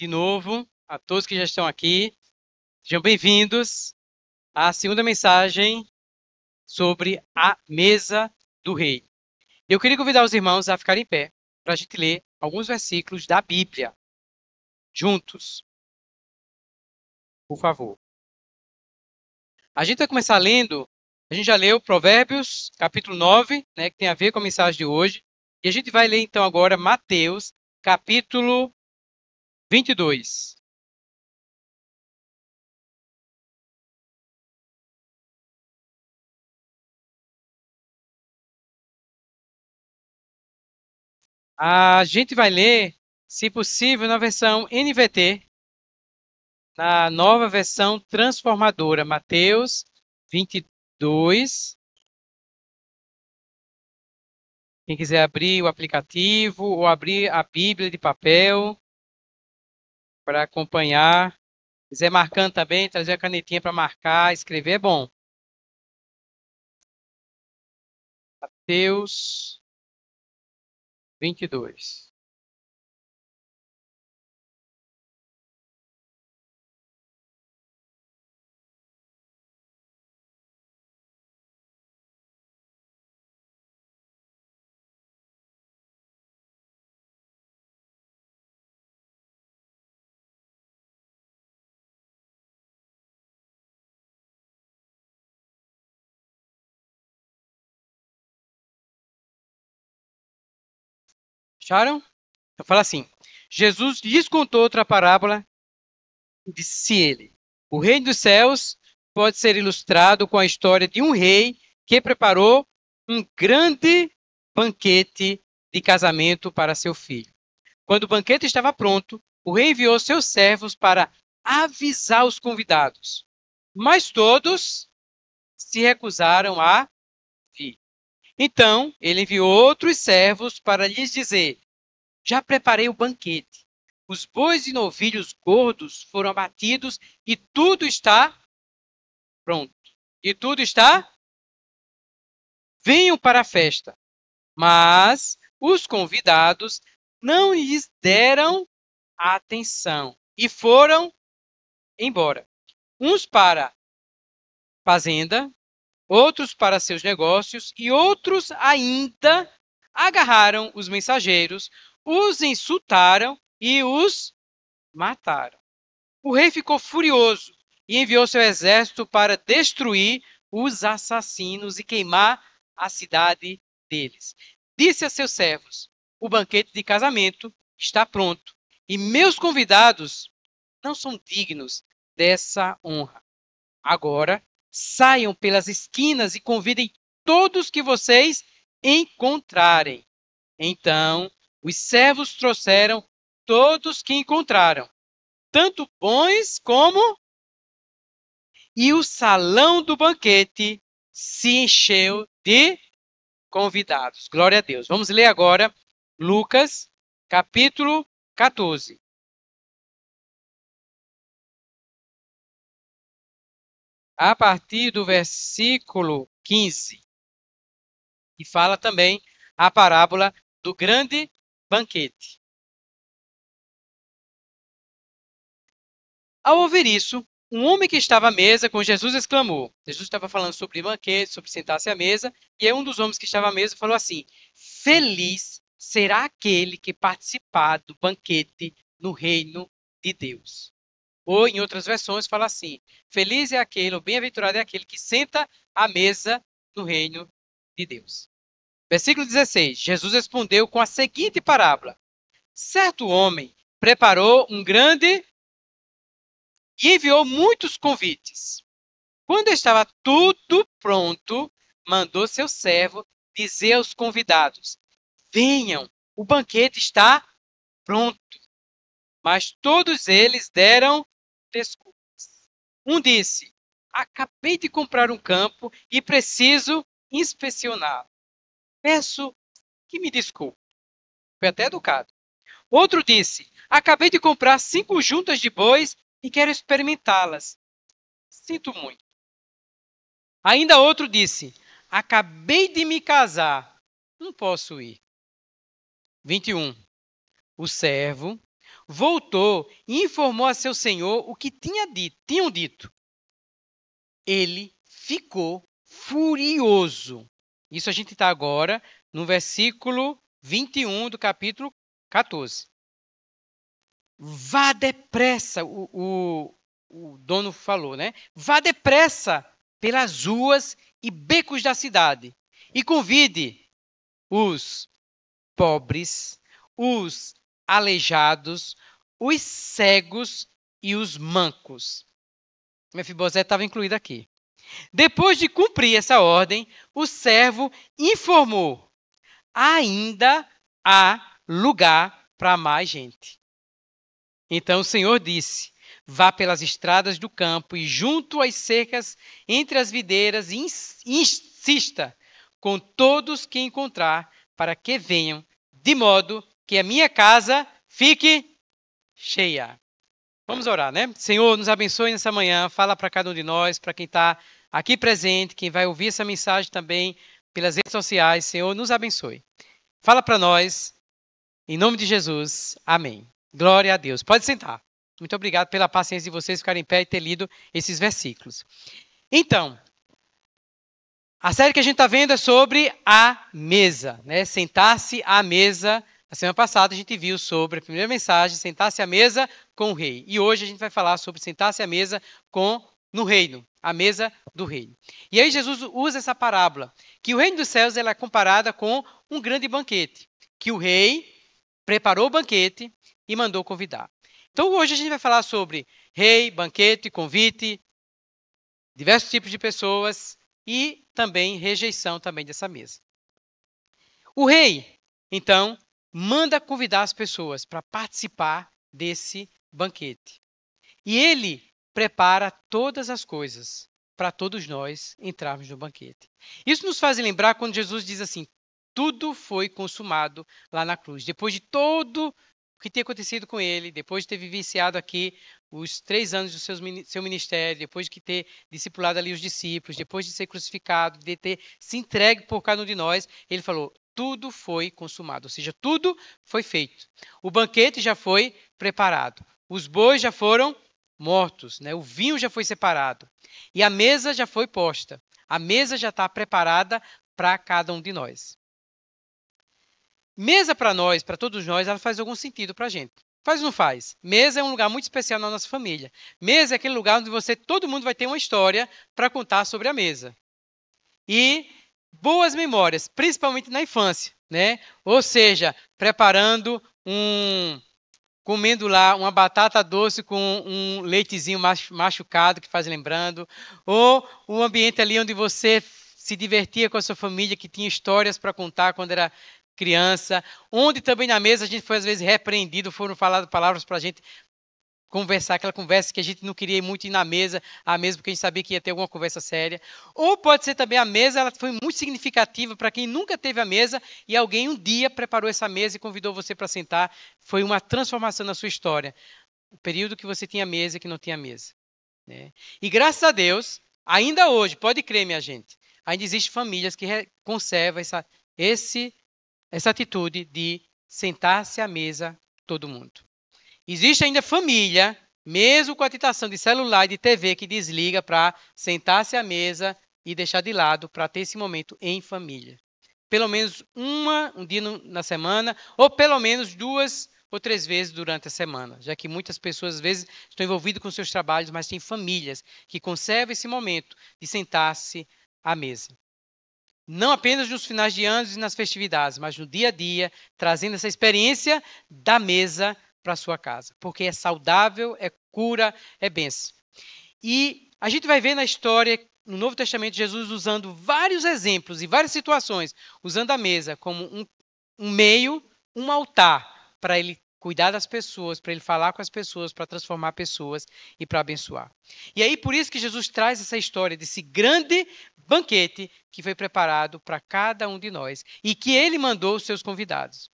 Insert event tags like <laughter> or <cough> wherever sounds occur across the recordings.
de novo a todos que já estão aqui. Sejam bem-vindos à segunda mensagem sobre a mesa do rei. Eu queria convidar os irmãos a ficarem em pé para a gente ler alguns versículos da Bíblia juntos. Por favor. A gente vai começar lendo, a gente já leu Provérbios, capítulo 9, né, que tem a ver com a mensagem de hoje. E a gente vai ler então agora Mateus, capítulo vinte e dois A gente vai ler, se possível, na versão NVT, na nova versão transformadora, Mateus 22. Quem quiser abrir o aplicativo ou abrir a Bíblia de papel, para acompanhar. Quiser marcando também, trazer a canetinha para marcar, escrever é bom. Mateus 22. Acharam? Eu então, falo assim: Jesus lhes contou outra parábola disse ele: O reino dos céus pode ser ilustrado com a história de um rei que preparou um grande banquete de casamento para seu filho. Quando o banquete estava pronto, o rei enviou seus servos para avisar os convidados. Mas todos se recusaram a então ele enviou outros servos para lhes dizer: Já preparei o banquete. Os bois e novilhos gordos foram abatidos e tudo está pronto. E tudo está? Venham para a festa. Mas os convidados não lhes deram atenção e foram embora. Uns para fazenda, outros para seus negócios e outros ainda agarraram os mensageiros, os insultaram e os mataram. O rei ficou furioso e enviou seu exército para destruir os assassinos e queimar a cidade deles. Disse a seus servos: O banquete de casamento está pronto e meus convidados não são dignos dessa honra. Agora Saiam pelas esquinas e convidem todos que vocês encontrarem. Então, os servos trouxeram todos que encontraram, tanto bons como. E o salão do banquete se encheu de convidados. Glória a Deus. Vamos ler agora Lucas, capítulo 14. a partir do versículo 15. E fala também a parábola do grande banquete. Ao ouvir isso, um homem que estava à mesa com Jesus exclamou: Jesus estava falando sobre banquete, sobre sentar-se à mesa, e aí um dos homens que estava à mesa falou assim: Feliz será aquele que participar do banquete no reino de Deus. Ou, em outras versões, fala assim: Feliz é aquele, ou bem-aventurado é aquele que senta à mesa do reino de Deus. Versículo 16: Jesus respondeu com a seguinte parábola: Certo homem preparou um grande e enviou muitos convites. Quando estava tudo pronto, mandou seu servo dizer aos convidados: Venham, o banquete está pronto. Mas todos eles deram desculpas. Um disse: Acabei de comprar um campo e preciso inspecioná-lo. Peço que me desculpe. Foi até educado. Outro disse: Acabei de comprar cinco juntas de bois e quero experimentá-las. Sinto muito. Ainda outro disse: Acabei de me casar, não posso ir. 21. O servo voltou e informou a seu senhor o que tinha dito, tinham dito. Ele ficou furioso. Isso a gente está agora no versículo 21 do capítulo 14. Vá depressa, o, o, o dono falou, né? Vá depressa pelas ruas e becos da cidade e convide os pobres, os aleijados, os cegos e os mancos. Mefibosé estava incluído aqui. Depois de cumprir essa ordem, o servo informou: ainda há lugar para mais gente. Então o Senhor disse: Vá pelas estradas do campo e junto às cercas, entre as videiras, e insista com todos que encontrar, para que venham, de modo que a minha casa fique cheia. Vamos orar, né? Senhor, nos abençoe nessa manhã, fala para cada um de nós, para quem está aqui presente, quem vai ouvir essa mensagem também pelas redes sociais. Senhor, nos abençoe. Fala para nós, em nome de Jesus. Amém. Glória a Deus. Pode sentar. Muito obrigado pela paciência de vocês ficarem em pé e ter lido esses versículos. Então, a série que a gente está vendo é sobre a mesa, né? Sentar-se à mesa na semana passada a gente viu sobre a primeira mensagem, sentar-se à mesa com o rei. E hoje a gente vai falar sobre sentar-se à mesa com no reino, a mesa do reino. E aí Jesus usa essa parábola, que o reino dos céus ela é comparada com um grande banquete, que o rei preparou o banquete e mandou convidar. Então hoje a gente vai falar sobre rei, banquete, convite, diversos tipos de pessoas e também rejeição também dessa mesa. O rei, então, manda convidar as pessoas para participar desse banquete. E ele prepara todas as coisas para todos nós entrarmos no banquete. Isso nos faz lembrar quando Jesus diz assim: tudo foi consumado lá na cruz. Depois de todo o que tem acontecido com ele, depois de ter vivenciado aqui os três anos do seu ministério, depois de ter discipulado ali os discípulos, depois de ser crucificado, de ter se entregue por cada um de nós, ele falou: tudo foi consumado, ou seja, tudo foi feito. O banquete já foi preparado, os bois já foram mortos, né? o vinho já foi separado e a mesa já foi posta. A mesa já está preparada para cada um de nós. Mesa para nós, para todos nós, ela faz algum sentido para a gente. Faz ou não faz? Mesa é um lugar muito especial na nossa família. Mesa é aquele lugar onde você, todo mundo vai ter uma história para contar sobre a mesa. E boas memórias, principalmente na infância, né? Ou seja, preparando um comendo lá uma batata doce com um leitezinho machucado que faz lembrando, ou um ambiente ali onde você se divertia com a sua família, que tinha histórias para contar quando era criança, onde também na mesa a gente foi às vezes repreendido, foram faladas palavras para a gente conversar, aquela conversa que a gente não queria muito ir na mesa, a mesa porque a gente sabia que ia ter alguma conversa séria. Ou pode ser também a mesa, ela foi muito significativa para quem nunca teve a mesa e alguém um dia preparou essa mesa e convidou você para sentar. Foi uma transformação na sua história. O período que você tinha mesa e que não tinha mesa. Né? E graças a Deus, ainda hoje, pode crer, minha gente, ainda existem famílias que conservam essa, esse, essa atitude de sentar-se à mesa todo mundo. Existe ainda família, mesmo com a tentação de celular e de TV, que desliga para sentar-se à mesa e deixar de lado para ter esse momento em família. Pelo menos uma, um dia no, na semana, ou pelo menos duas ou três vezes durante a semana, já que muitas pessoas às vezes estão envolvidas com seus trabalhos, mas têm famílias que conservam esse momento de sentar-se à mesa. Não apenas nos finais de anos e nas festividades, mas no dia a dia, trazendo essa experiência da mesa para sua casa, porque é saudável, é cura, é benção. E a gente vai ver na história no Novo Testamento Jesus usando vários exemplos e várias situações, usando a mesa como um, um meio, um altar para ele cuidar das pessoas, para ele falar com as pessoas, para transformar pessoas e para abençoar. E aí por isso que Jesus traz essa história desse grande banquete que foi preparado para cada um de nós e que ele mandou os seus convidados.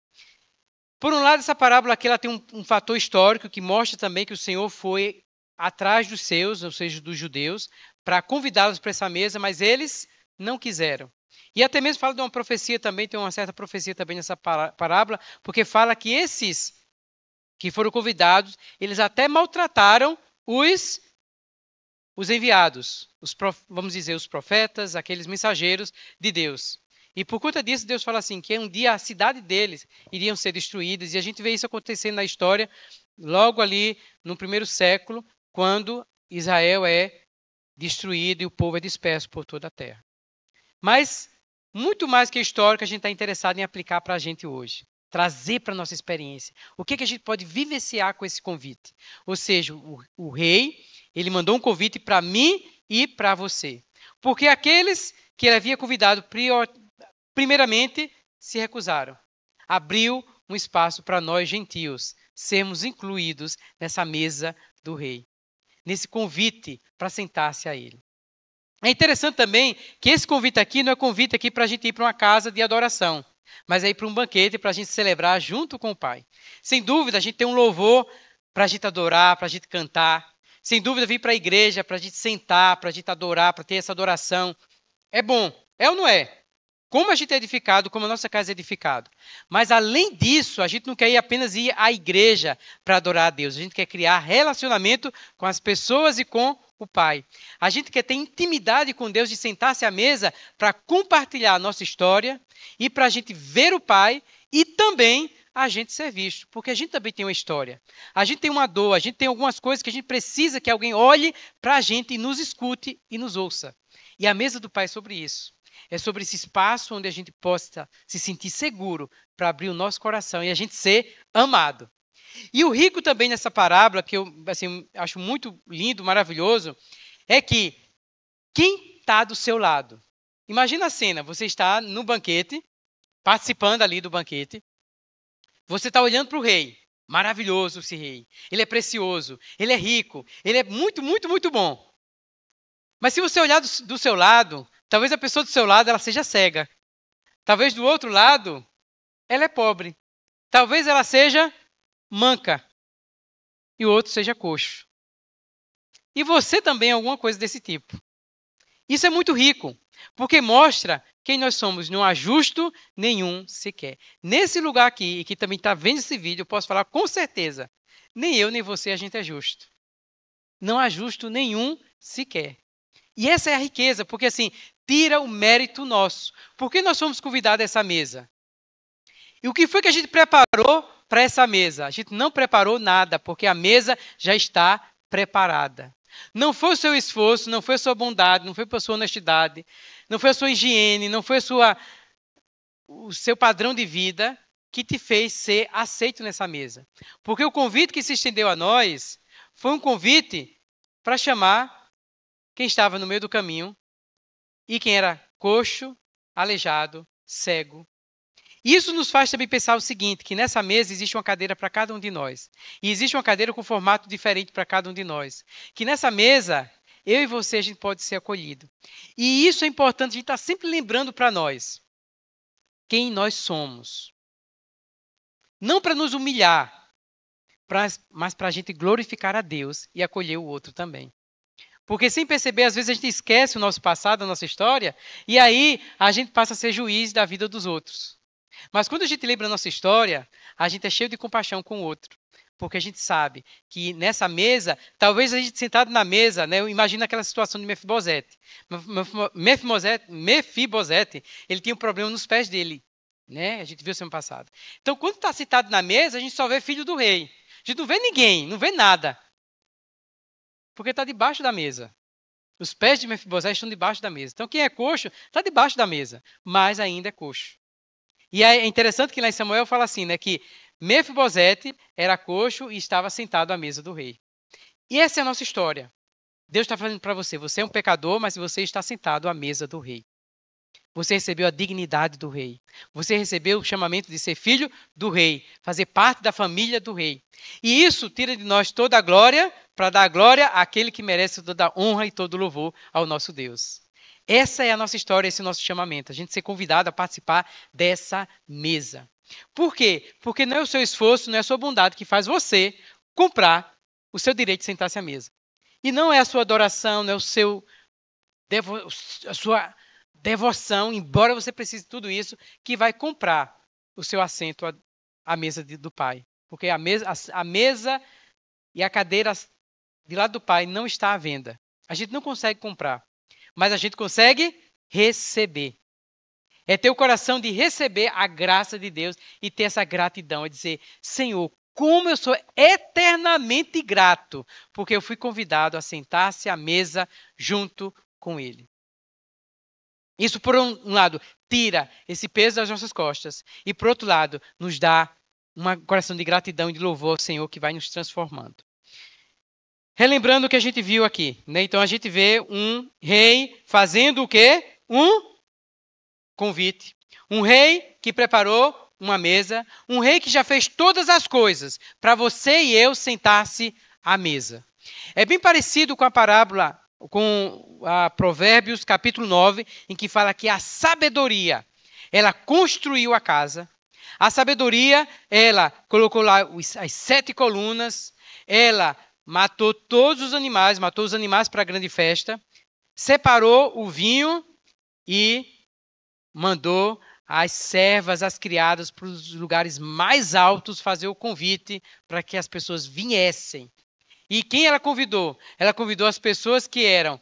Por um lado, essa parábola aqui ela tem um, um fator histórico que mostra também que o Senhor foi atrás dos seus, ou seja, dos judeus, para convidá-los para essa mesa, mas eles não quiseram. E até mesmo fala de uma profecia também, tem uma certa profecia também nessa parábola, porque fala que esses que foram convidados, eles até maltrataram os os enviados, os prof, vamos dizer, os profetas, aqueles mensageiros de Deus. E por conta disso, Deus fala assim: que um dia a cidade deles iriam ser destruídas. E a gente vê isso acontecendo na história, logo ali no primeiro século, quando Israel é destruído e o povo é disperso por toda a terra. Mas, muito mais que a que a gente está interessado em aplicar para a gente hoje. Trazer para a nossa experiência. O que, que, a gente pode vivenciar com esse convite? Ou seja, o, o rei, ele mandou um convite para mim e para você. Porque aqueles que ele havia convidado prior, Primeiramente, se recusaram. Abriu um espaço para nós gentios sermos incluídos nessa mesa do rei, nesse convite para sentar-se a ele. É interessante também que esse convite aqui não é convite aqui para a gente ir para uma casa de adoração, mas é ir para um banquete para a gente celebrar junto com o Pai. Sem dúvida, a gente tem um louvor para a gente adorar, para a gente cantar. Sem dúvida, vir para a igreja para a gente sentar, para a gente adorar, para ter essa adoração. É bom, é ou não é? como a gente é edificado, como a nossa casa é edificada. Mas além disso, a gente não quer ir apenas ir à igreja para adorar a Deus. A gente quer criar relacionamento com as pessoas e com o Pai. A gente quer ter intimidade com Deus de sentar-se à mesa para compartilhar a nossa história e para a gente ver o Pai e também a gente ser visto, porque a gente também tem uma história. A gente tem uma dor, a gente tem algumas coisas que a gente precisa que alguém olhe para a gente e nos escute e nos ouça. E a mesa do Pai é sobre isso. É sobre esse espaço onde a gente possa se sentir seguro para abrir o nosso coração e a gente ser amado. E o rico também nessa parábola, que eu assim, acho muito lindo, maravilhoso, é que quem está do seu lado? Imagina a cena, você está no banquete, participando ali do banquete, você está olhando para o rei, maravilhoso esse rei, ele é precioso, ele é rico, ele é muito, muito, muito bom. Mas se você olhar do, do seu lado, Talvez a pessoa do seu lado ela seja cega. Talvez do outro lado ela é pobre. Talvez ela seja manca e o outro seja coxo. E você também é alguma coisa desse tipo. Isso é muito rico, porque mostra quem nós somos. Não há justo nenhum sequer. Nesse lugar aqui, e que também está vendo esse vídeo, eu posso falar com certeza: nem eu nem você a gente é justo. Não há justo nenhum sequer. E essa é a riqueza, porque assim, tira o mérito nosso. Por que nós fomos convidados a essa mesa? E o que foi que a gente preparou para essa mesa? A gente não preparou nada, porque a mesa já está preparada. Não foi o seu esforço, não foi a sua bondade, não foi a sua honestidade, não foi a sua higiene, não foi sua, o seu padrão de vida que te fez ser aceito nessa mesa. Porque o convite que se estendeu a nós foi um convite para chamar quem estava no meio do caminho e quem era coxo, aleijado, cego. Isso nos faz também pensar o seguinte, que nessa mesa existe uma cadeira para cada um de nós. E existe uma cadeira com formato diferente para cada um de nós. Que nessa mesa, eu e você, a gente pode ser acolhido. E isso é importante, a gente está sempre lembrando para nós quem nós somos. Não para nos humilhar, mas para a gente glorificar a Deus e acolher o outro também. Porque sem perceber, às vezes a gente esquece o nosso passado, a nossa história, e aí a gente passa a ser juiz da vida dos outros. Mas quando a gente lembra a nossa história, a gente é cheio de compaixão com o outro. Porque a gente sabe que nessa mesa, talvez a gente sentado na mesa, né, imagina aquela situação de Mefibosete. Mefibosete, Mefibosete, ele tinha um problema nos pés dele. Né? A gente viu semana passada. Então, quando está sentado na mesa, a gente só vê filho do rei. A gente não vê ninguém, não vê nada porque está debaixo da mesa. Os pés de Mefibosete estão debaixo da mesa. Então, quem é coxo está debaixo da mesa, mas ainda é coxo. E é interessante que lá em Samuel fala assim, né, que Mefibosete era coxo e estava sentado à mesa do rei. E essa é a nossa história. Deus está falando para você, você é um pecador, mas você está sentado à mesa do rei. Você recebeu a dignidade do rei. Você recebeu o chamamento de ser filho do rei, fazer parte da família do rei. E isso tira de nós toda a glória para dar glória àquele que merece toda honra e todo louvor ao nosso Deus. Essa é a nossa história, esse é o nosso chamamento. A gente ser convidado a participar dessa mesa. Por quê? Porque não é o seu esforço, não é a sua bondade que faz você comprar o seu direito de sentar-se à mesa. E não é a sua adoração, não é o seu devo, a sua devoção, embora você precise de tudo isso, que vai comprar o seu assento à, à mesa de, do Pai. Porque a mesa, a, a mesa e a cadeira de lado do Pai não está à venda. A gente não consegue comprar, mas a gente consegue receber. É ter o coração de receber a graça de Deus e ter essa gratidão, é dizer: Senhor, como eu sou eternamente grato, porque eu fui convidado a sentar-se à mesa junto com Ele. Isso, por um lado, tira esse peso das nossas costas, e por outro lado, nos dá um coração de gratidão e de louvor ao Senhor que vai nos transformando. Relembrando o que a gente viu aqui, né? Então a gente vê um rei fazendo o quê? Um convite. Um rei que preparou uma mesa, um rei que já fez todas as coisas para você e eu sentar-se à mesa. É bem parecido com a parábola com a Provérbios capítulo 9, em que fala que a sabedoria, ela construiu a casa. A sabedoria, ela colocou lá as sete colunas, ela matou todos os animais, matou os animais para a grande festa, separou o vinho e mandou as servas, as criadas para os lugares mais altos fazer o convite para que as pessoas viessem. E quem ela convidou? Ela convidou as pessoas que eram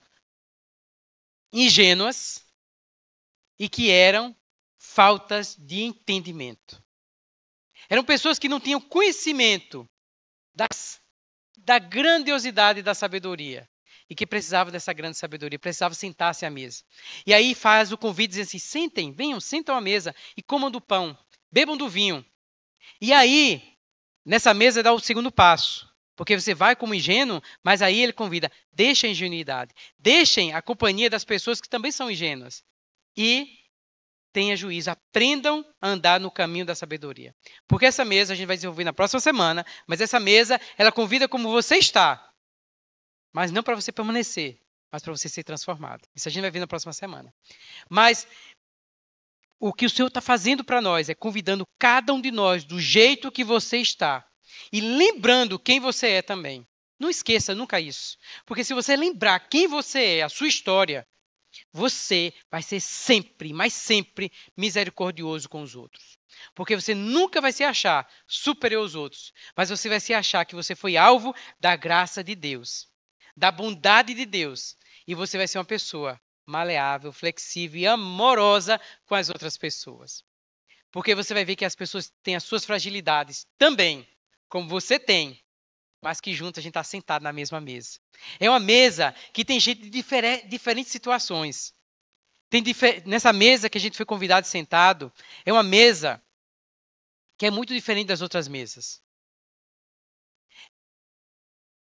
ingênuas e que eram faltas de entendimento. Eram pessoas que não tinham conhecimento das da grandiosidade da sabedoria e que precisava dessa grande sabedoria, precisava sentar-se à mesa. E aí faz o convite dizendo assim: sentem, venham, sentam à mesa e comam do pão, bebam do vinho. E aí, nessa mesa dá o segundo passo. Porque você vai como ingênuo, mas aí ele convida, deixem a ingenuidade, deixem a companhia das pessoas que também são ingênuas. E tenha juízo, aprendam a andar no caminho da sabedoria. Porque essa mesa a gente vai desenvolver na próxima semana, mas essa mesa, ela convida como você está, mas não para você permanecer, mas para você ser transformado. Isso a gente vai ver na próxima semana. Mas o que o Senhor está fazendo para nós é convidando cada um de nós do jeito que você está e lembrando quem você é também. Não esqueça nunca isso. Porque se você lembrar quem você é, a sua história, você vai ser sempre, mas sempre misericordioso com os outros. Porque você nunca vai se achar superior aos outros, mas você vai se achar que você foi alvo da graça de Deus, da bondade de Deus, e você vai ser uma pessoa maleável, flexível e amorosa com as outras pessoas. Porque você vai ver que as pessoas têm as suas fragilidades também, como você tem, mas que juntos a gente está sentado na mesma mesa. É uma mesa que tem gente de difer diferentes situações. Tem difer nessa mesa que a gente foi convidado sentado, é uma mesa que é muito diferente das outras mesas.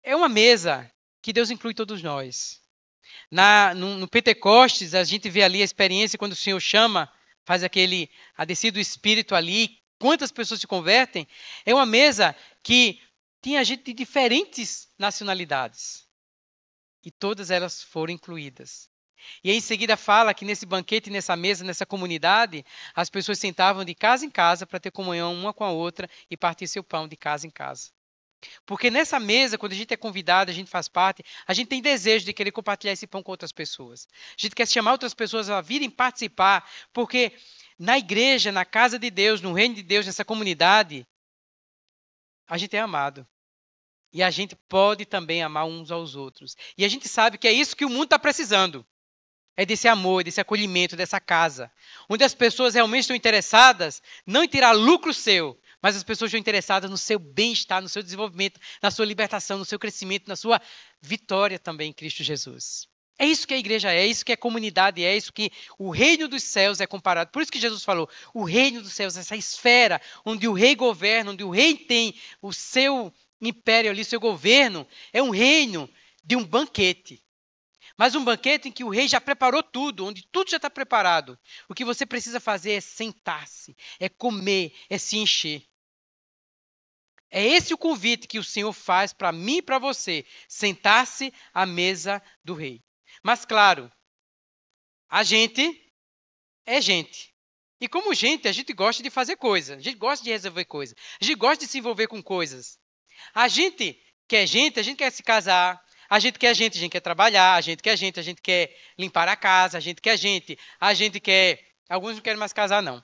É uma mesa que Deus inclui todos nós. Na, no, no Pentecostes, a gente vê ali a experiência quando o Senhor chama, faz aquele a descida do Espírito ali, quantas pessoas se convertem. É uma mesa que tinha gente de diferentes nacionalidades. E todas elas foram incluídas. E em seguida fala que nesse banquete, nessa mesa, nessa comunidade, as pessoas sentavam de casa em casa para ter comunhão uma com a outra e partir seu pão de casa em casa. Porque nessa mesa, quando a gente é convidado, a gente faz parte, a gente tem desejo de querer compartilhar esse pão com outras pessoas. A gente quer chamar outras pessoas a virem participar, porque na igreja, na casa de Deus, no reino de Deus, nessa comunidade, a gente é amado. E a gente pode também amar uns aos outros. E a gente sabe que é isso que o mundo está precisando. É desse amor, desse acolhimento, dessa casa. Onde as pessoas realmente estão interessadas, não em tirar lucro seu, mas as pessoas estão interessadas no seu bem-estar, no seu desenvolvimento, na sua libertação, no seu crescimento, na sua vitória também em Cristo Jesus. É isso que a igreja é, é isso que a comunidade é, é isso que o reino dos céus é comparado. Por isso que Jesus falou: o reino dos céus, essa esfera onde o rei governa, onde o rei tem o seu império ali, seu governo, é um reino de um banquete. Mas um banquete em que o rei já preparou tudo, onde tudo já está preparado. O que você precisa fazer é sentar-se, é comer, é se encher. É esse o convite que o Senhor faz para mim e para você: sentar-se à mesa do rei. Mas, claro, a gente é gente. E como gente, a gente gosta de fazer coisas, a gente gosta de resolver coisas, a gente gosta de se envolver com coisas. A gente quer gente, a gente quer se casar, a gente quer gente, a gente quer trabalhar, a gente quer gente, a gente quer limpar a casa, a gente quer gente, a gente quer. Alguns não querem mais casar, não.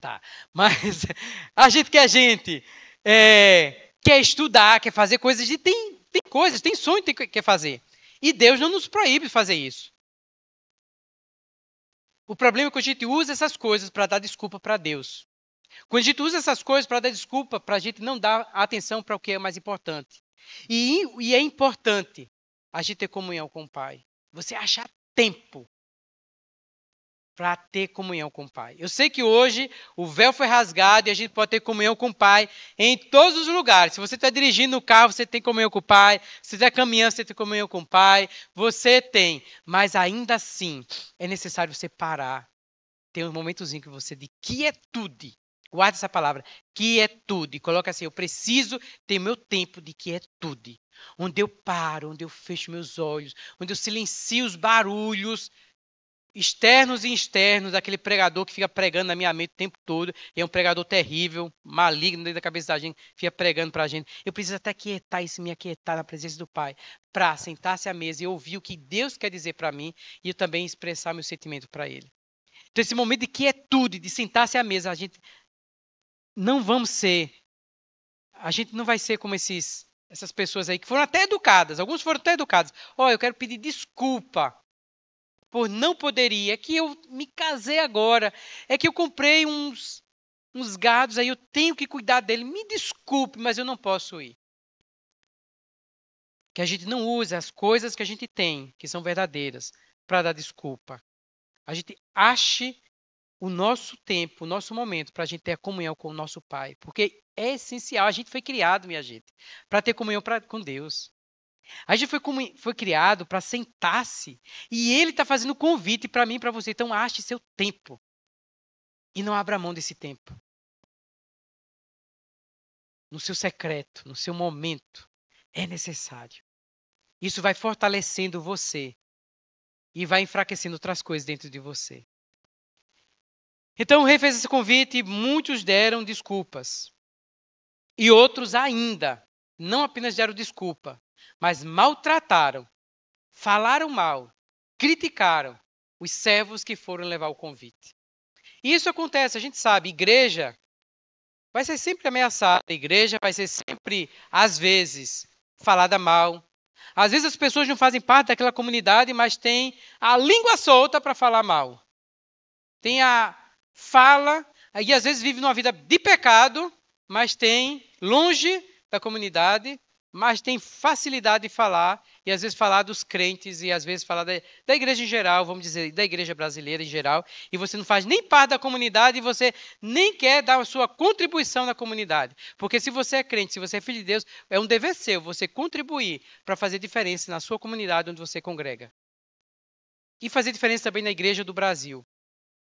Tá. Mas <laughs> a gente quer gente, é, quer estudar, quer fazer coisas, de, tem, tem coisas, tem sonho que quer fazer. E Deus não nos proíbe de fazer isso. O problema é que a gente usa essas coisas para dar desculpa para Deus. Quando a gente usa essas coisas para dar desculpa, para a gente não dar atenção para o que é mais importante. E, e é importante a gente ter comunhão com o Pai. Você achar tempo para ter comunhão com o Pai. Eu sei que hoje o véu foi rasgado e a gente pode ter comunhão com o Pai em todos os lugares. Se você está dirigindo o carro, você tem comunhão com o Pai. Se você está caminhando, você tem comunhão com o Pai. Você tem. Mas ainda assim, é necessário você parar. Tem um momentozinho que você de quietude Guarde essa palavra, quietude. É coloca assim: eu preciso ter meu tempo de quietude. É onde eu paro, onde eu fecho meus olhos, onde eu silencio os barulhos externos e externos daquele pregador que fica pregando na minha mente o tempo todo. é um pregador terrível, maligno dentro da cabeça da gente, fica pregando para a gente. Eu preciso até quietar isso, me aquietar na presença do Pai, para sentar-se à mesa e ouvir o que Deus quer dizer para mim e eu também expressar meu sentimento para Ele. Então, esse momento de quietude, de sentar-se à mesa, a gente não vamos ser. A gente não vai ser como esses, essas pessoas aí que foram até educadas. Alguns foram até educados. Ó, oh, eu quero pedir desculpa por não poderia. É que eu me casei agora. É que eu comprei uns, uns gados aí. Eu tenho que cuidar dele. Me desculpe, mas eu não posso ir. Que a gente não use as coisas que a gente tem, que são verdadeiras, para dar desculpa. A gente ache o nosso tempo, o nosso momento para a gente ter a comunhão com o nosso Pai, porque é essencial. A gente foi criado, minha gente, para ter comunhão pra, com Deus. A gente foi, foi criado para sentar-se e Ele está fazendo convite para mim e para você. Então, ache seu tempo e não abra mão desse tempo. No seu secreto, no seu momento, é necessário. Isso vai fortalecendo você e vai enfraquecendo outras coisas dentro de você. Então o rei fez esse convite e muitos deram desculpas. E outros ainda, não apenas deram desculpa, mas maltrataram, falaram mal, criticaram os servos que foram levar o convite. E isso acontece, a gente sabe, igreja vai ser sempre ameaçada, a igreja vai ser sempre, às vezes, falada mal. Às vezes as pessoas não fazem parte daquela comunidade, mas têm a língua solta para falar mal. Tem a, fala, e às vezes vive numa vida de pecado, mas tem longe da comunidade, mas tem facilidade de falar, e às vezes falar dos crentes, e às vezes falar da, da igreja em geral, vamos dizer, da igreja brasileira em geral, e você não faz nem parte da comunidade, e você nem quer dar a sua contribuição na comunidade. Porque se você é crente, se você é filho de Deus, é um dever seu você contribuir para fazer diferença na sua comunidade onde você congrega. E fazer diferença também na igreja do Brasil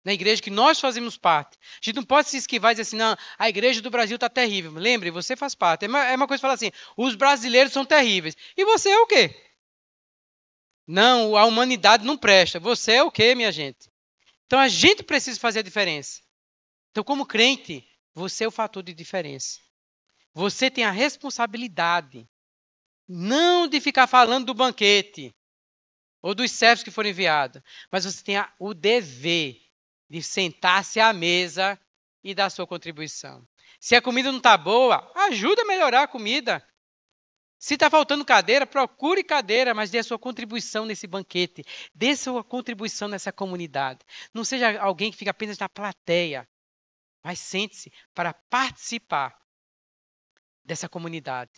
na igreja que nós fazemos parte. A gente não pode se esquivar e dizer assim, não, a igreja do Brasil está terrível. Lembre, você faz parte. É uma, é uma coisa falar assim, os brasileiros são terríveis. E você é o quê? Não, a humanidade não presta. Você é o quê, minha gente? Então a gente precisa fazer a diferença. Então, como crente, você é o fator de diferença. Você tem a responsabilidade não de ficar falando do banquete ou dos servos que foram enviados, mas você tem a, o dever de sentar-se à mesa e dar sua contribuição. Se a comida não está boa, ajuda a melhorar a comida. Se está faltando cadeira, procure cadeira, mas dê a sua contribuição nesse banquete. Dê sua contribuição nessa comunidade. Não seja alguém que fica apenas na plateia, mas sente-se para participar dessa comunidade,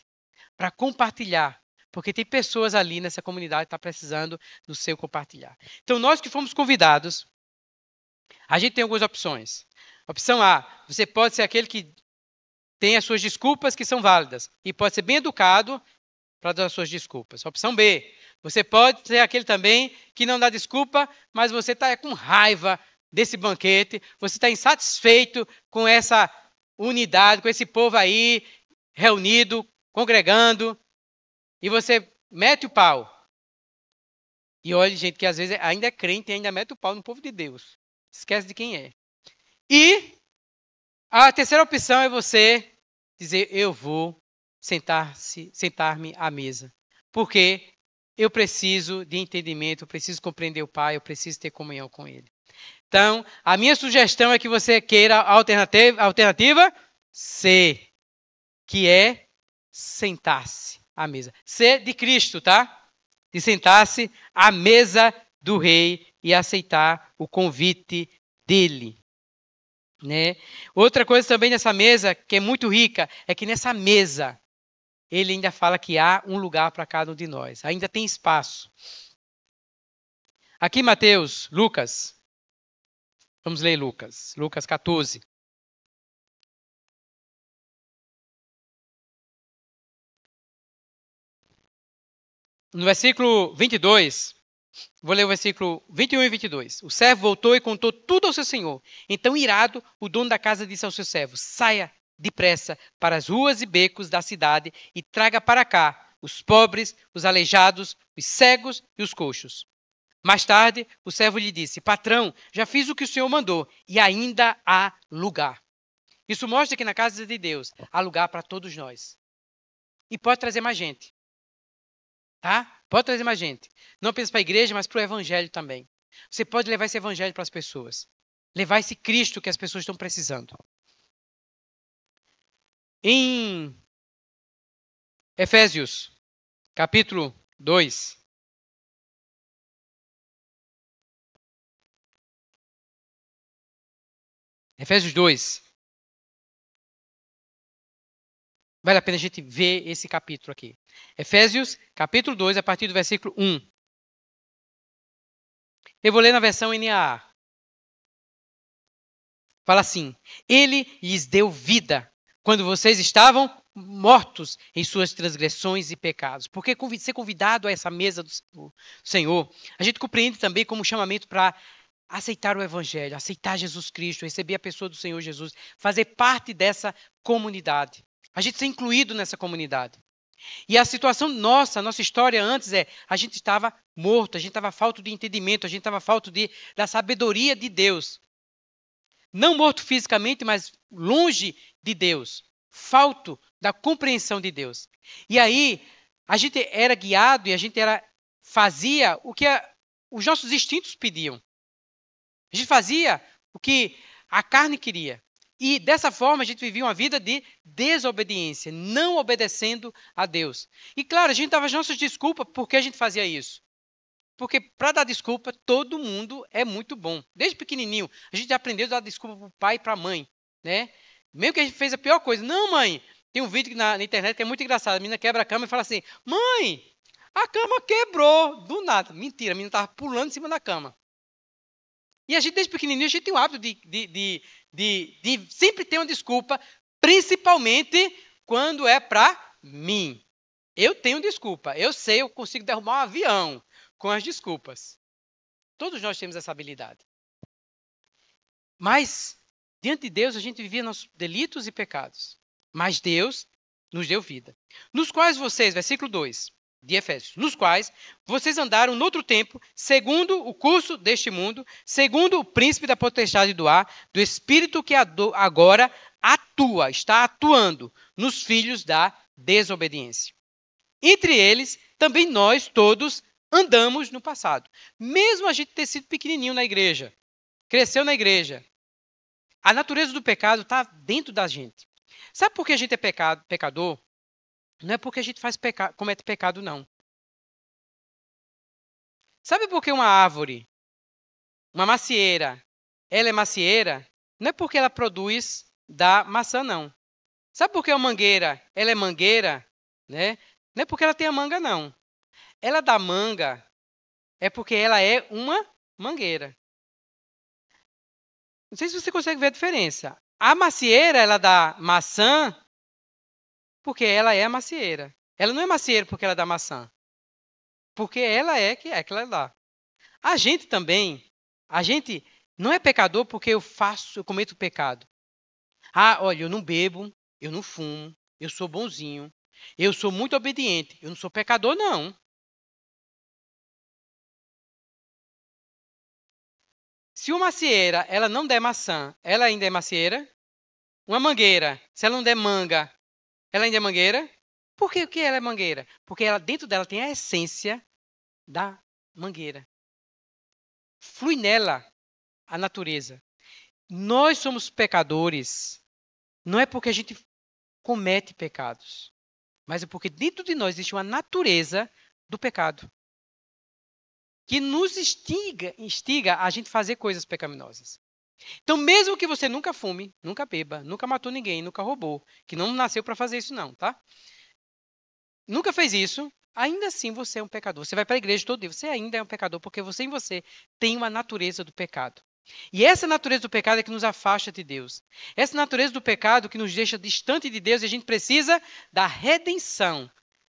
para compartilhar, porque tem pessoas ali nessa comunidade que estão tá precisando do seu compartilhar. Então, nós que fomos convidados a gente tem algumas opções. Opção A: você pode ser aquele que tem as suas desculpas que são válidas e pode ser bem educado para dar as suas desculpas. Opção B: você pode ser aquele também que não dá desculpa, mas você está com raiva desse banquete, você está insatisfeito com essa unidade, com esse povo aí reunido, congregando, e você mete o pau. E olha, gente, que às vezes ainda é crente e ainda mete o pau no povo de Deus. Esquece de quem é. E a terceira opção é você dizer: eu vou sentar-se, sentar-me à mesa. Porque eu preciso de entendimento, eu preciso compreender o Pai, eu preciso ter comunhão com Ele. Então, a minha sugestão é que você queira a alternativa, a alternativa C, que é sentar-se à mesa. C de Cristo, tá? De sentar-se à mesa do Rei e aceitar o convite dele. Né? Outra coisa também nessa mesa, que é muito rica, é que nessa mesa ele ainda fala que há um lugar para cada um de nós, ainda tem espaço. Aqui, Mateus, Lucas, vamos ler Lucas, Lucas 14. No versículo 22, Vou ler o versículo 21 e 22. O servo voltou e contou tudo ao seu senhor. Então, irado, o dono da casa disse ao seu servo: Saia depressa para as ruas e becos da cidade e traga para cá os pobres, os aleijados, os cegos e os coxos. Mais tarde, o servo lhe disse: Patrão, já fiz o que o senhor mandou e ainda há lugar. Isso mostra que na casa de Deus há lugar para todos nós. E pode trazer mais gente. Tá? Pode trazer mais gente. Não apenas para a igreja, mas para o evangelho também. Você pode levar esse evangelho para as pessoas. Levar esse Cristo que as pessoas estão precisando. Em Efésios, capítulo 2. Efésios 2, Vale a pena a gente ver esse capítulo aqui. Efésios, capítulo 2, a partir do versículo 1. Eu vou ler na versão NAA. Fala assim: Ele lhes deu vida quando vocês estavam mortos em suas transgressões e pecados. Porque ser convidado a essa mesa do Senhor, a gente compreende também como chamamento para aceitar o Evangelho, aceitar Jesus Cristo, receber a pessoa do Senhor Jesus, fazer parte dessa comunidade. A gente ser incluído nessa comunidade. E a situação nossa, a nossa história antes é a gente estava morto, a gente estava falto de entendimento, a gente estava falto de, da sabedoria de Deus. Não morto fisicamente, mas longe de Deus, falto da compreensão de Deus. E aí a gente era guiado e a gente era fazia o que a, os nossos instintos pediam. A gente fazia o que a carne queria. E dessa forma a gente vivia uma vida de desobediência, não obedecendo a Deus. E claro, a gente dava as nossas desculpas porque a gente fazia isso. Porque para dar desculpa, todo mundo é muito bom. Desde pequenininho, a gente aprendeu a dar desculpa para o pai e para a mãe, né? Mesmo que a gente fez a pior coisa. Não, mãe, tem um vídeo na, na internet que é muito engraçado. A menina quebra a cama e fala assim: "Mãe, a cama quebrou do nada". Mentira, a menina estava pulando em cima da cama. E a gente, desde pequenininho, a gente tem o hábito de, de, de, de, de sempre ter uma desculpa, principalmente quando é para mim. Eu tenho desculpa. Eu sei, eu consigo derrubar um avião com as desculpas. Todos nós temos essa habilidade. Mas, diante de Deus, a gente vivia nossos delitos e pecados. Mas Deus nos deu vida. Nos quais vocês, versículo 2, de Efésios, nos quais vocês andaram noutro tempo, segundo o curso deste mundo, segundo o príncipe da potestade do ar, do espírito que agora atua, está atuando nos filhos da desobediência. Entre eles, também nós todos andamos no passado. Mesmo a gente ter sido pequenininho na igreja, cresceu na igreja, a natureza do pecado está dentro da gente. Sabe por que a gente é pecado, pecador? Não é porque a gente faz peca... comete pecado, não. Sabe por que uma árvore, uma macieira, ela é macieira? Não é porque ela produz da maçã, não. Sabe por que uma mangueira, ela é mangueira? Né? Não é porque ela tem a manga, não. Ela dá manga é porque ela é uma mangueira. Não sei se você consegue ver a diferença. A macieira, ela dá maçã porque ela é a macieira. Ela não é macieira porque ela é maçã. Porque ela é que é que ela é lá. A gente também, a gente não é pecador porque eu faço, eu cometo pecado. Ah, olha, eu não bebo, eu não fumo, eu sou bonzinho, eu sou muito obediente, eu não sou pecador não. Se uma macieira, ela não der maçã, ela ainda é macieira? Uma mangueira, se ela não der manga, ela ainda é mangueira? Por que, que ela é mangueira? Porque ela dentro dela tem a essência da mangueira. Flui nela a natureza. Nós somos pecadores. Não é porque a gente comete pecados, mas é porque dentro de nós existe uma natureza do pecado que nos instiga, instiga a gente fazer coisas pecaminosas. Então, mesmo que você nunca fume, nunca beba, nunca matou ninguém, nunca roubou, que não nasceu para fazer isso não, tá? Nunca fez isso, ainda assim você é um pecador. Você vai para a igreja todo dia, você ainda é um pecador, porque você em você tem uma natureza do pecado. E essa natureza do pecado é que nos afasta de Deus. Essa natureza do pecado que nos deixa distante de Deus e a gente precisa da redenção,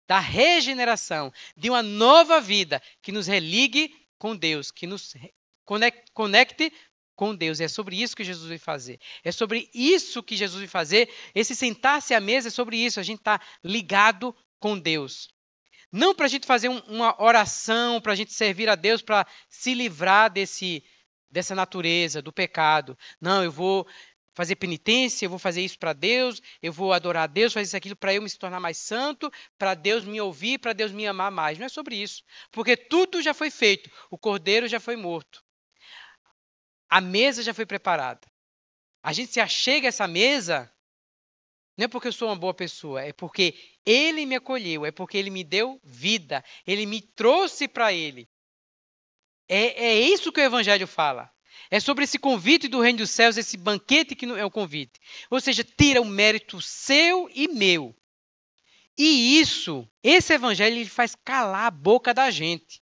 da regeneração, de uma nova vida que nos religue com Deus, que nos conecte com Deus. E é sobre isso que Jesus vai fazer. É sobre isso que Jesus vai fazer. Esse sentar-se à mesa é sobre isso. A gente está ligado com Deus. Não para a gente fazer um, uma oração, para a gente servir a Deus, para se livrar desse, dessa natureza, do pecado. Não, eu vou fazer penitência, eu vou fazer isso para Deus, eu vou adorar a Deus, fazer isso aquilo para eu me tornar mais santo, para Deus me ouvir, para Deus me amar mais. Não é sobre isso, porque tudo já foi feito, o cordeiro já foi morto. A mesa já foi preparada. A gente se achega a essa mesa não é porque eu sou uma boa pessoa, é porque ele me acolheu, é porque ele me deu vida, ele me trouxe para ele. É, é isso que o Evangelho fala. É sobre esse convite do reino dos céus, esse banquete que é o convite. Ou seja, tira o mérito seu e meu. E isso, esse evangelho, ele faz calar a boca da gente.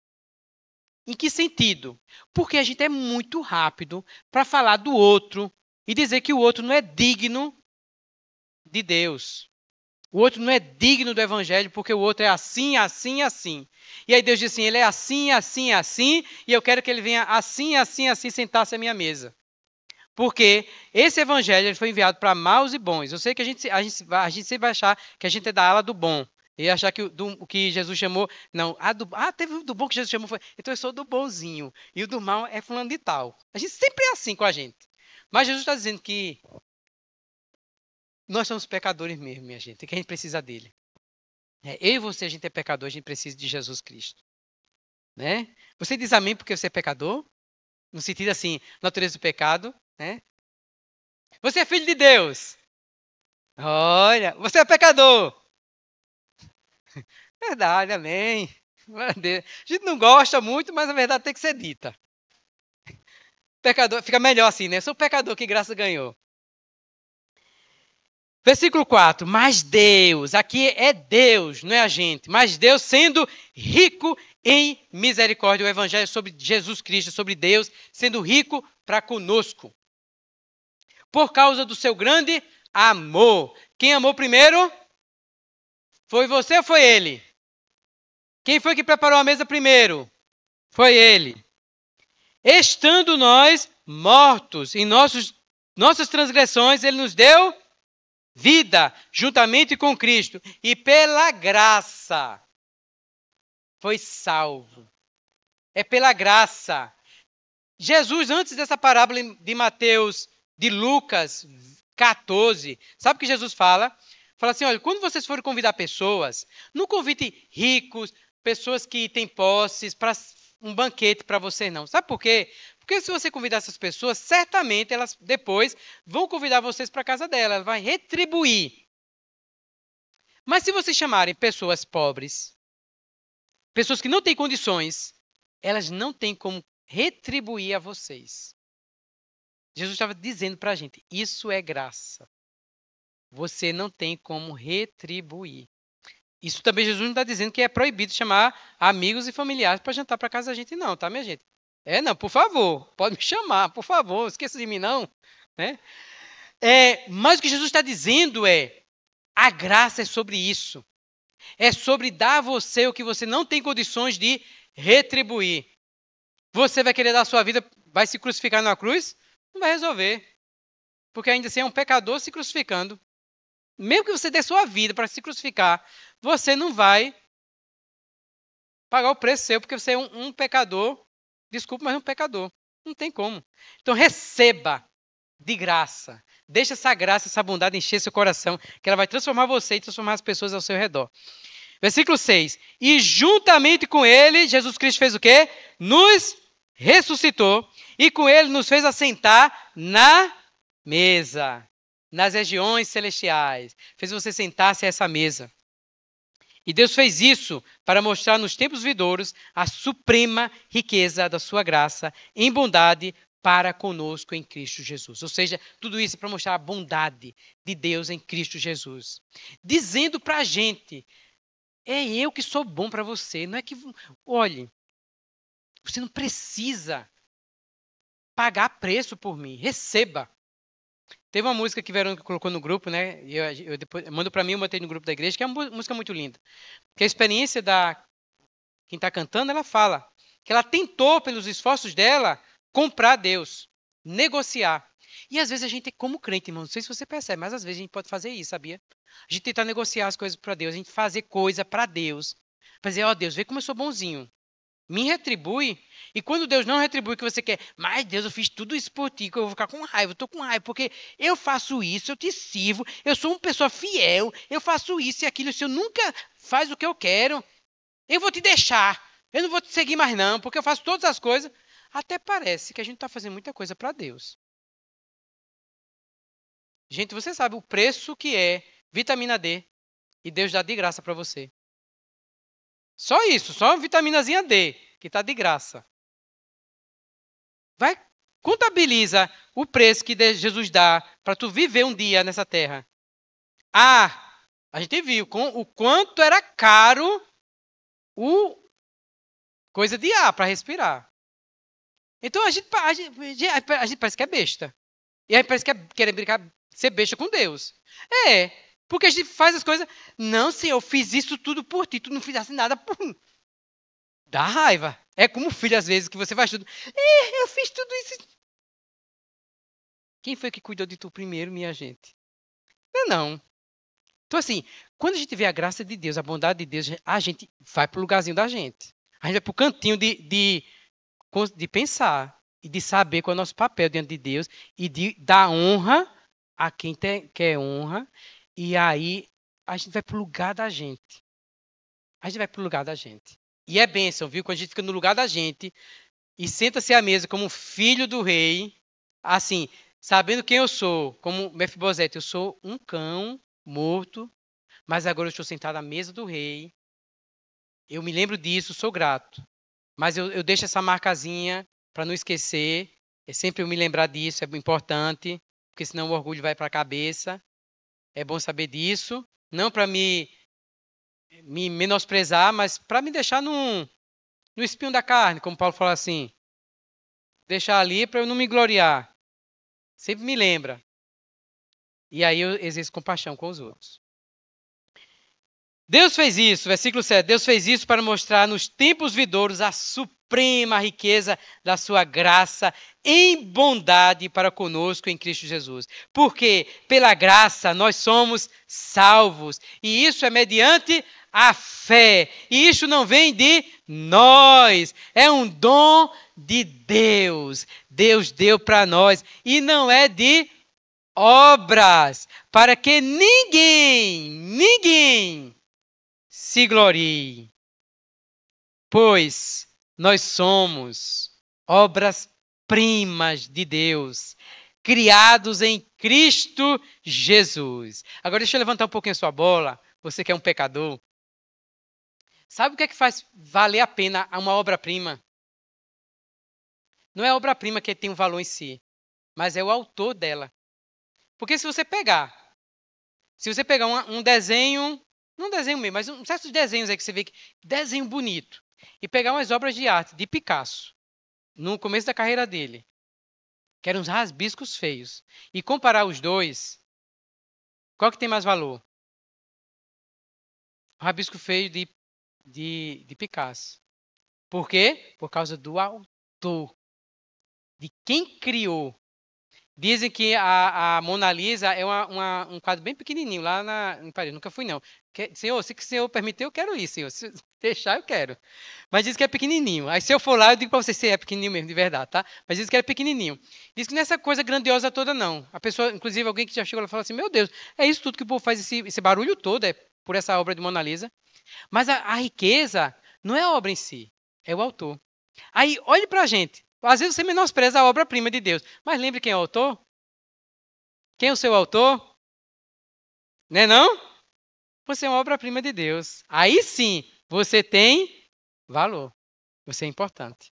Em que sentido? Porque a gente é muito rápido para falar do outro e dizer que o outro não é digno de Deus. O outro não é digno do evangelho porque o outro é assim, assim, assim. E aí Deus diz assim: ele é assim, assim, assim, e eu quero que ele venha assim, assim, assim sentar-se à minha mesa. Porque esse evangelho foi enviado para maus e bons. Eu sei que a gente, a, gente, a gente sempre vai achar que a gente é da ala do bom. E achar que do, o que Jesus chamou. Não, ah, do, ah, teve do bom que Jesus chamou foi. Então eu sou do bonzinho. E o do mal é fulano de tal. A gente sempre é assim com a gente. Mas Jesus está dizendo que nós somos pecadores mesmo, minha gente. Que a gente precisa dele. É, eu e você, a gente é pecador, a gente precisa de Jesus Cristo. Né? Você diz amém porque você é pecador? No sentido assim, natureza do pecado, né? Você é filho de Deus. Olha, você é pecador. <laughs> Verdade, amém. A gente não gosta muito, mas a verdade tem que ser dita. Pecador, fica melhor assim, né? Eu sou pecador que graça ganhou. Versículo 4. Mas Deus, aqui é Deus, não é a gente. Mas Deus sendo rico em misericórdia. O Evangelho sobre Jesus Cristo, sobre Deus, sendo rico para conosco. Por causa do seu grande amor. Quem amou primeiro? Foi você ou foi ele? Quem foi que preparou a mesa primeiro? Foi ele. Estando nós mortos em nossos, nossas transgressões, ele nos deu vida juntamente com Cristo. E pela graça foi salvo. É pela graça. Jesus, antes dessa parábola de Mateus, de Lucas 14, sabe o que Jesus fala? Fala assim: olha, quando vocês forem convidar pessoas, não convide ricos, pessoas que têm posses, para um banquete para vocês, não. Sabe por quê? Porque se você convidar essas pessoas, certamente elas depois vão convidar vocês para a casa dela, ela vai retribuir. Mas se vocês chamarem pessoas pobres, pessoas que não têm condições, elas não têm como retribuir a vocês. Jesus estava dizendo para a gente: isso é graça você não tem como retribuir. Isso também Jesus não está dizendo que é proibido chamar amigos e familiares para jantar para casa da gente, não, tá, minha gente? É, não, por favor, pode me chamar, por favor, esqueça de mim, não. Né? É, mas o que Jesus está dizendo é: a graça é sobre isso. É sobre dar a você o que você não tem condições de retribuir. Você vai querer dar a sua vida, vai se crucificar na cruz? Não vai resolver. Porque ainda assim é um pecador se crucificando mesmo que você dê sua vida para se crucificar, você não vai pagar o preço seu, porque você é um, um pecador. Desculpa, mas é um pecador. Não tem como. Então receba de graça. Deixa essa graça, essa bondade encher seu coração, que ela vai transformar você e transformar as pessoas ao seu redor. Versículo 6. E juntamente com ele, Jesus Cristo fez o quê? Nos ressuscitou e com ele nos fez assentar na mesa nas regiões celestiais, fez você sentar-se a essa mesa. E Deus fez isso para mostrar nos tempos vindouros a suprema riqueza da sua graça em bondade para conosco em Cristo Jesus. Ou seja, tudo isso é para mostrar a bondade de Deus em Cristo Jesus. Dizendo para a gente: é eu que sou bom para você. Não é que. Olhe, você não precisa pagar preço por mim. Receba. Teve uma música que Verônica colocou no grupo, né? E eu, eu depois mando para mim, eu botei no grupo da igreja, que é uma música muito linda. Que a experiência da quem está cantando, ela fala que ela tentou pelos esforços dela comprar Deus, negociar. E às vezes a gente, como crente, irmão, não sei se você percebe, mas às vezes a gente pode fazer isso, sabia? A gente tentar negociar as coisas para Deus, a gente fazer coisa para Deus, fazer, dizer, ó oh, Deus, vê como eu sou bonzinho. Me retribui. E quando Deus não retribui o que você quer, mas Deus, eu fiz tudo isso por ti, que eu vou ficar com raiva, eu tô com raiva, porque eu faço isso, eu te sirvo, eu sou uma pessoa fiel, eu faço isso e aquilo, se eu nunca faz o que eu quero, eu vou te deixar. Eu não vou te seguir mais não, porque eu faço todas as coisas. Até parece que a gente está fazendo muita coisa para Deus. Gente, você sabe o preço que é vitamina D e Deus dá de graça para você. Só isso, só a vitaminazinha D, que está de graça. Vai, contabiliza o preço que Jesus dá para tu viver um dia nessa terra. Ah, a gente viu com, o quanto era caro o coisa de ar para respirar. Então a gente, a, gente, a gente parece que é besta. E aí parece que é brincar, ser besta com Deus. É, porque a gente faz as coisas, não, Senhor, eu fiz isso tudo por ti, tu não fizesse nada por mim. Dá raiva. É como filho, às vezes, que você faz tudo. eu fiz tudo isso. Quem foi que cuidou de tu primeiro, minha gente? Não, não. Então, assim, quando a gente vê a graça de Deus, a bondade de Deus, a gente vai pro lugarzinho da gente. A gente vai pro cantinho de, de, de pensar e de saber qual é o nosso papel diante de Deus e de dar honra a quem tem quer honra e aí a gente vai pro lugar da gente. A gente vai pro lugar da gente. E é bênção, viu? Quando a gente fica no lugar da gente e senta-se à mesa como filho do rei, assim, sabendo quem eu sou, como Mefibosete, eu sou um cão morto, mas agora eu estou sentado à mesa do rei. Eu me lembro disso, sou grato. Mas eu, eu deixo essa marcazinha para não esquecer. É sempre eu me lembrar disso, é importante, porque senão o orgulho vai para a cabeça. É bom saber disso, não para me, me menosprezar, mas para me deixar num, no espinho da carne, como Paulo fala assim. Deixar ali para eu não me gloriar. Sempre me lembra. E aí eu exerço compaixão com os outros. Deus fez isso, versículo 7. Deus fez isso para mostrar nos tempos vindouros a suprema suprema riqueza da sua graça em bondade para conosco em Cristo Jesus. Porque pela graça nós somos salvos, e isso é mediante a fé. E isso não vem de nós, é um dom de Deus. Deus deu para nós e não é de obras, para que ninguém, ninguém se glorie. Pois nós somos obras-primas de Deus, criados em Cristo Jesus. Agora deixa eu levantar um pouquinho a sua bola, você que é um pecador. Sabe o que é que faz valer a pena uma obra-prima? Não é a obra-prima que tem um valor em si, mas é o autor dela. Porque se você pegar, se você pegar um, um desenho, não um desenho mesmo, mas um, certo desenhos aí que você vê que desenho bonito e pegar umas obras de arte de Picasso, no começo da carreira dele, que eram uns rasbiscos feios, e comparar os dois, qual que tem mais valor? O rabisco feio de, de, de Picasso. Por quê? Por causa do autor, de quem criou Dizem que a, a Mona Lisa é uma, uma, um quadro bem pequenininho lá na, em Paris. Nunca fui, não. Que, senhor, se o senhor permitir, eu quero ir, senhor. Se <laughs> deixar, eu quero. Mas diz que é pequenininho. Aí se eu for lá, eu digo para você se é pequenininho mesmo, de verdade, tá? Mas diz que é pequenininho. Diz que nessa é coisa grandiosa toda, não. A pessoa, inclusive alguém que já chegou lá e falou assim, meu Deus, é isso tudo que o povo faz, esse, esse barulho todo, é por essa obra de Mona Lisa. Mas a, a riqueza não é a obra em si, é o autor. Aí, olhe para a gente. Às vezes você menospreza a obra-prima de Deus. Mas lembre quem é o autor? Quem é o seu autor? Né não? Você é uma obra-prima de Deus. Aí sim, você tem valor. Você é importante.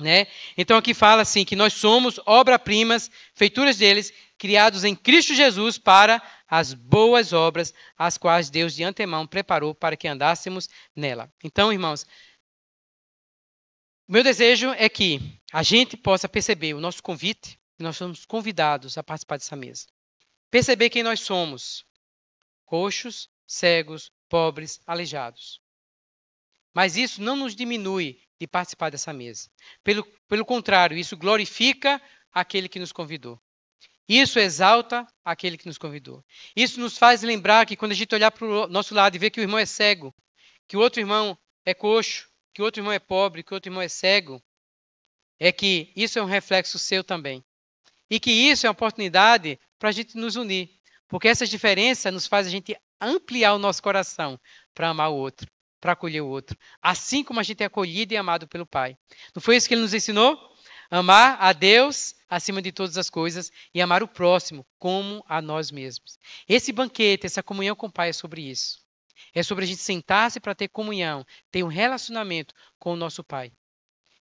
Né? Então aqui fala assim que nós somos obra-primas, feituras deles, criados em Cristo Jesus para as boas obras, as quais Deus de antemão preparou para que andássemos nela. Então, irmãos, o meu desejo é que a gente possa perceber o nosso convite, que nós somos convidados a participar dessa mesa. Perceber quem nós somos: coxos, cegos, pobres, aleijados. Mas isso não nos diminui de participar dessa mesa. Pelo, pelo contrário, isso glorifica aquele que nos convidou. Isso exalta aquele que nos convidou. Isso nos faz lembrar que quando a gente olhar para o nosso lado e ver que o irmão é cego, que o outro irmão é coxo, que o outro irmão é pobre, que o outro irmão é cego, é que isso é um reflexo seu também. E que isso é uma oportunidade para a gente nos unir. Porque essas diferenças nos faz a gente ampliar o nosso coração para amar o outro, para acolher o outro. Assim como a gente é acolhido e amado pelo Pai. Não foi isso que ele nos ensinou? Amar a Deus acima de todas as coisas e amar o próximo como a nós mesmos. Esse banquete, essa comunhão com o Pai é sobre isso. É sobre a gente sentar-se para ter comunhão, ter um relacionamento com o nosso Pai.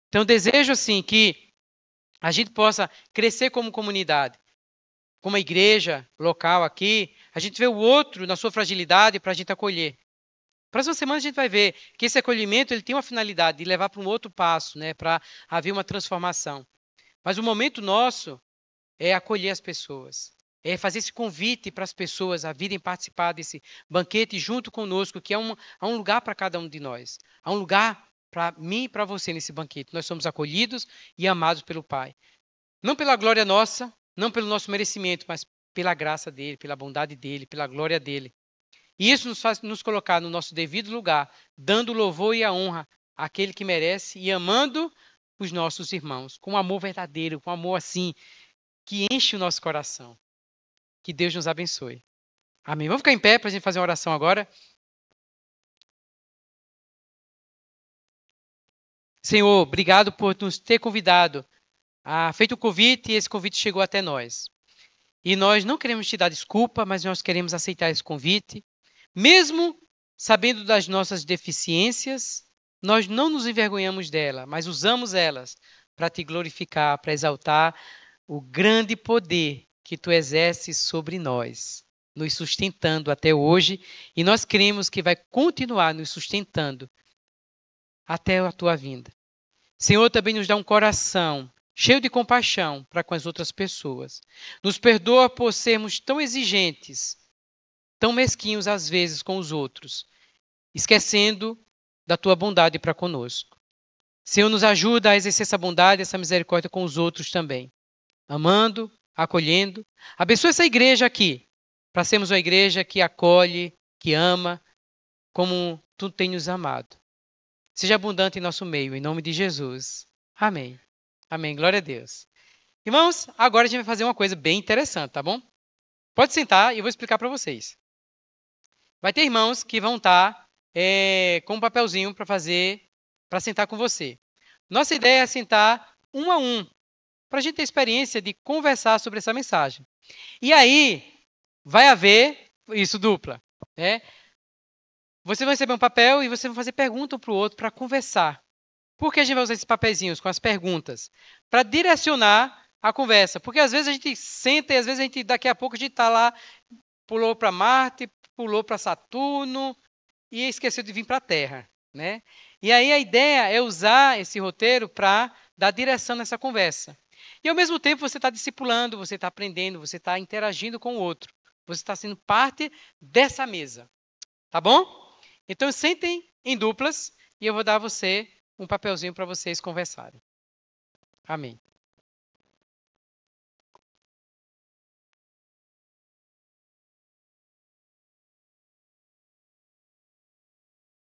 Então, desejo assim que a gente possa crescer como comunidade, como a igreja local aqui, a gente vê o outro na sua fragilidade para a gente acolher. Próxima semana a gente vai ver que esse acolhimento ele tem uma finalidade de levar para um outro passo, né, para haver uma transformação. Mas o momento nosso é acolher as pessoas é fazer esse convite para as pessoas a virem participar desse banquete junto conosco, que é um, há um lugar para cada um de nós. Há um lugar para mim e para você nesse banquete. Nós somos acolhidos e amados pelo Pai. Não pela glória nossa, não pelo nosso merecimento, mas pela graça dele, pela bondade dele, pela glória dele. E isso nos faz nos colocar no nosso devido lugar, dando louvor e a honra àquele que merece e amando os nossos irmãos, com um amor verdadeiro, com um amor assim, que enche o nosso coração. Que Deus nos abençoe. Amém. Vamos ficar em pé para a gente fazer uma oração agora. Senhor, obrigado por nos ter convidado. Ah, feito o convite e esse convite chegou até nós. E nós não queremos te dar desculpa, mas nós queremos aceitar esse convite. Mesmo sabendo das nossas deficiências, nós não nos envergonhamos dela, mas usamos elas para te glorificar, para exaltar o grande poder que tu exerces sobre nós, nos sustentando até hoje, e nós cremos que vai continuar nos sustentando até a tua vinda. Senhor, também nos dá um coração cheio de compaixão para com as outras pessoas. Nos perdoa por sermos tão exigentes, tão mesquinhos às vezes com os outros, esquecendo da tua bondade para conosco. Senhor, nos ajuda a exercer essa bondade, essa misericórdia com os outros também, amando, acolhendo. Abençoa essa igreja aqui, para sermos uma igreja que acolhe, que ama, como tu tens nos amado. Seja abundante em nosso meio, em nome de Jesus. Amém. Amém. Glória a Deus. Irmãos, agora a gente vai fazer uma coisa bem interessante, tá bom? Pode sentar e eu vou explicar para vocês. Vai ter irmãos que vão estar tá, é, com um papelzinho para fazer, para sentar com você. Nossa ideia é sentar um a um para a gente ter experiência de conversar sobre essa mensagem. E aí vai haver isso dupla, né? Você vai receber um papel e você vai fazer pergunta para o outro para conversar. Por que a gente vai usar esses papeizinhos com as perguntas? Para direcionar a conversa. Porque às vezes a gente senta e às vezes a gente, daqui a pouco, a gente está lá, pulou para Marte, pulou para Saturno e esqueceu de vir para a Terra. Né? E aí a ideia é usar esse roteiro para dar direção nessa conversa. E ao mesmo tempo você está discipulando, você está aprendendo, você está interagindo com o outro. Você está sendo parte dessa mesa. Tá bom? Então sentem em duplas e eu vou dar a você um papelzinho para vocês conversarem. Amém.